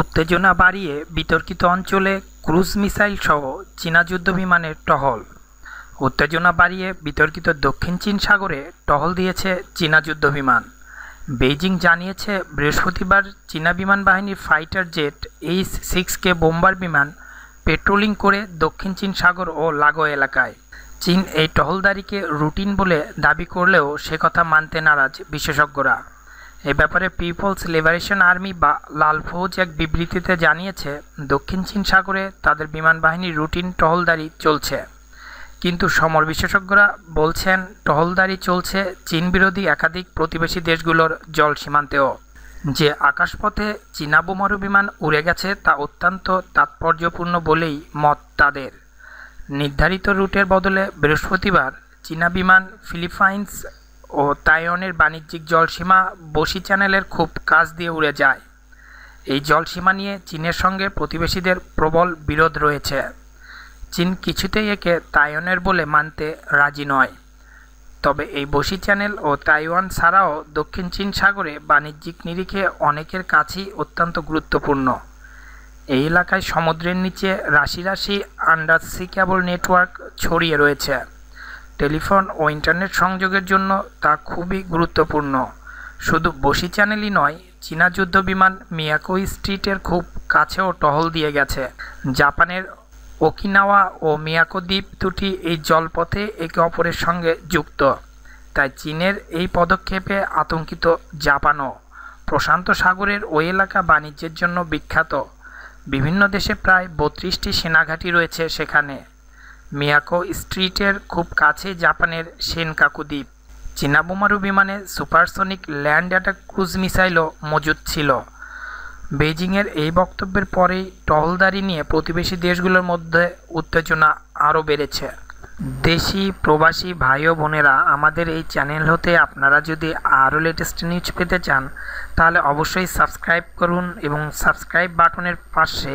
উত্তেজনা বাড়িয়ে বিতর্কিত অঞ্চলে ক্রুজ মিসাইল সহ চীনা বিমানের টহল উত্তেজনা বাড়িয়ে বিতর্কিত দক্ষিণ চীন সাগরে টহল দিয়েছে চীনা যুদ্ধ বিমান বেইজিং জানিয়েছে বৃহস্পতিবার চীনা বিমান বাহিনীর fighter jet H six K bomber বিমান পেট্রোলিং করে দক্ষিণ চীন সাগর ও লাগো এলাকায় চীন এই টহলদারিকে রুটিন বলে দাবি করলেও সে কথা মানতে নারাজ বিশেষজ্ঞরা এ ব্যাপারে পিপলস লিবারেশন আর্মি বা লাল ফৌজ এক বিবৃতিতে জানিয়েছে দক্ষিণ চীন সাগরে তাদের বিমান বাহিনীর রুটিন টহলদারি চলছে কিন্তু সমর বিশেষজ্ঞরা বলছেন টহলদারি চলছে চীন বিরোধী একাধিক প্রতিবেশী দেশগুলোর জল সীমান্তেও যে আকাশপথে চীনা বোমারু বিমান উড়ে গেছে তা অত্যন্ত তাৎপর্যপূর্ণ বলেই মত তাদের নির্ধারিত রুটের বদলে বৃহস্পতিবার চীনা বিমান ফিলিপাইন্স ও তাইওয়ানের বাণিজ্যিক জলসীমা বসি চ্যানেলের খুব কাছ দিয়ে উড়ে যায় এই জলসীমা নিয়ে চীনের সঙ্গে প্রতিবেশীদের প্রবল বিরোধ রয়েছে চীন কিছুতেই একে তাইওয়ানের বলে মানতে রাজি নয় তবে এই বসি চ্যানেল ও তাইওয়ান ছাড়াও দক্ষিণ চীন সাগরে বাণিজ্যিক নিরিখে অনেকের কাছেই অত্যন্ত গুরুত্বপূর্ণ এই এলাকায় সমুদ্রের নিচে রাশি রাশি আন্ডারসি কেবল নেটওয়ার্ক ছড়িয়ে রয়েছে টেলিফোন ও ইন্টারনেট সংযোগের জন্য তা খুবই গুরুত্বপূর্ণ শুধু বসি চ্যানেলই নয় চীনা যুদ্ধ বিমান মিয়াকো স্ট্রিটের খুব কাছেও টহল দিয়ে গেছে জাপানের ওকিনাওয়া ও মিয়াকো দ্বীপ দুটি এই জলপথে একে অপরের সঙ্গে যুক্ত তাই চীনের এই পদক্ষেপে আতঙ্কিত জাপানও প্রশান্ত সাগরের ওই এলাকা বাণিজ্যের জন্য বিখ্যাত বিভিন্ন দেশে প্রায় বত্রিশটি সেনাঘাঁটি রয়েছে সেখানে মিয়াকো স্ট্রিটের খুব কাছে জাপানের সেনকাকু দ্বীপ চীনা বোমারু বিমানে সুপারসনিক ল্যান্ড অ্যাটাক ক্রুজ মিসাইলও মজুদ ছিল বেজিংয়ের এই বক্তব্যের পরেই টহলদারি নিয়ে প্রতিবেশী দেশগুলোর মধ্যে উত্তেজনা আরও বেড়েছে দেশি প্রবাসী ভাই ও বোনেরা আমাদের এই চ্যানেল হতে আপনারা যদি আরও লেটেস্ট নিউজ পেতে চান তাহলে অবশ্যই সাবস্ক্রাইব করুন এবং সাবস্ক্রাইব বাটনের পাশে